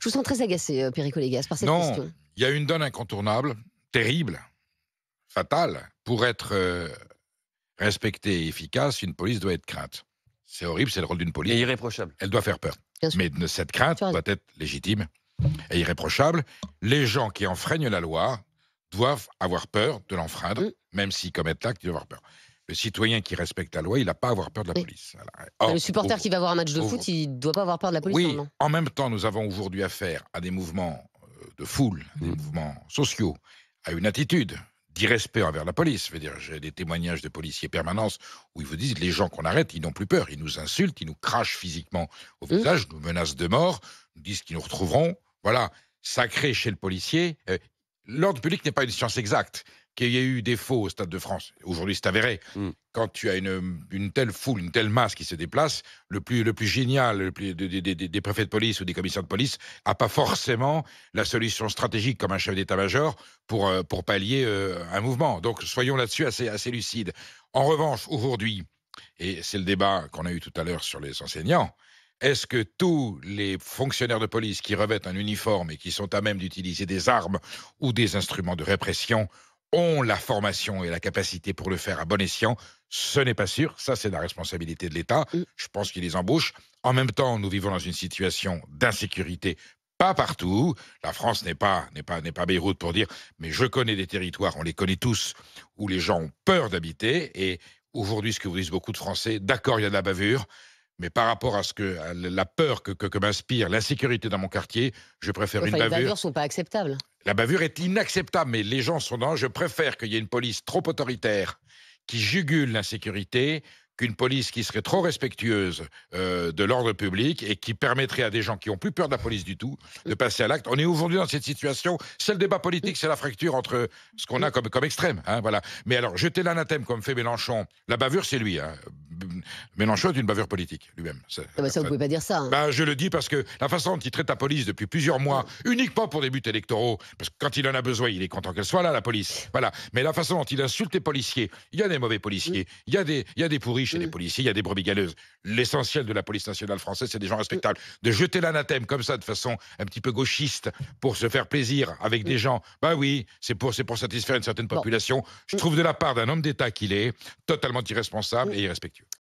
Je vous sens très agacé, euh, Perico Légas, par cette non, Il y a une donne incontournable, terrible, fatale. Pour être euh, respectée et efficace, une police doit être crainte. C'est horrible, c'est le rôle d'une police. Et irréprochable. Elle doit faire peur. Mais cette crainte doit être légitime et irréprochable. Les gens qui enfreignent la loi doivent avoir peur de l'enfreindre, mm. même s'ils commettent l'acte, ils doivent avoir peur. Le citoyen qui respecte la loi, il n'a pas à avoir peur de la police. le supporter qui va voir un match de foot, il ne doit pas avoir peur de la police. Oui, en même temps, nous avons aujourd'hui affaire à des mouvements euh, de foule, des mm. mouvements sociaux, à une attitude d'irrespect envers la police. J'ai des témoignages de policiers permanents où ils vous disent les gens qu'on arrête, ils n'ont plus peur. Ils nous insultent, ils nous crachent physiquement au mm. visage, nous menacent de mort, nous disent qu'ils nous retrouveront. Voilà, sacré chez le policier. Euh, l'ordre public n'est pas une science exacte qu'il y ait eu des faux au Stade de France, aujourd'hui c'est avéré, hmm. quand tu as une, telle foule, une telle masse qui se déplace, le plus, le plus génial des, préfets de police ou des commissaires de police n'a pas forcément la solution stratégique comme un chef d'état-major pour, euh, pour pallier euh, un mouvement. Donc soyons là-dessus assez, assez lucides. En revanche, aujourd'hui, et c'est le débat qu'on a eu tout à l'heure sur les enseignants, est-ce que tous les fonctionnaires de police qui revêtent un uniforme et qui sont à même d'utiliser des armes ou des instruments de répression ont la formation et la capacité pour le faire à bon escient, ce n'est pas sûr. Ça, c'est la responsabilité de l'État. Mm. Je pense qu'il les embauche. En même temps, nous vivons dans une situation d'insécurité pas partout. La France n'est pas, n'est pas, n'est pas Beyrouth pour dire, mais je connais des territoires, on les connaît tous, où les gens ont peur d'habiter. Et aujourd'hui, ce que vous disent beaucoup de Français, d'accord, il y a de la bavure, mais par rapport à ce que la peur que, que, m'inspire l'insécurité dans mon quartier, je préfère une bavure. Les bavures sont pas acceptables. La bavure est inacceptable, mais les gens sont dans. Je préfère qu'il y ait une police trop autoritaire qui jugule l'insécurité qu'une police qui serait trop respectueuse euh, de l'ordre public et qui permettrait à des gens qui ont plus peur de la police du tout de passer à l'acte. On est aujourd'hui dans cette situation. C'est le débat politique, c'est la fracture entre ce qu'on a comme, extrême. Hein, voilà. Mais alors, jeter l'anathème comme fait Mélenchon, la bavure, c'est lui. Hein. Mélenchon est une bavure politique, lui-même. Ça, ah bah pouvez pas dire ça. Hein. Bah, je le dis parce que la façon dont il traite la police depuis plusieurs mois, uniquement pour des buts électoraux, parce que quand il en a besoin, il est content qu'elle soit là, la police. Voilà. Mais la façon dont il insulte les policiers, il y a des mauvais policiers, mm. il, y a des, y a des pourris chez les mm. policiers, il y a des brebis galeuses. L'essentiel de la police nationale française, c'est des gens respectables. De jeter l'anathème comme ça, de façon un petit peu gauchiste, pour se faire plaisir avec des mm. gens, bah oui, c'est pour, pour satisfaire une certaine population. Je trouve de la part d'un homme d'État qu'il est, totalement irresponsable et irrespectueux.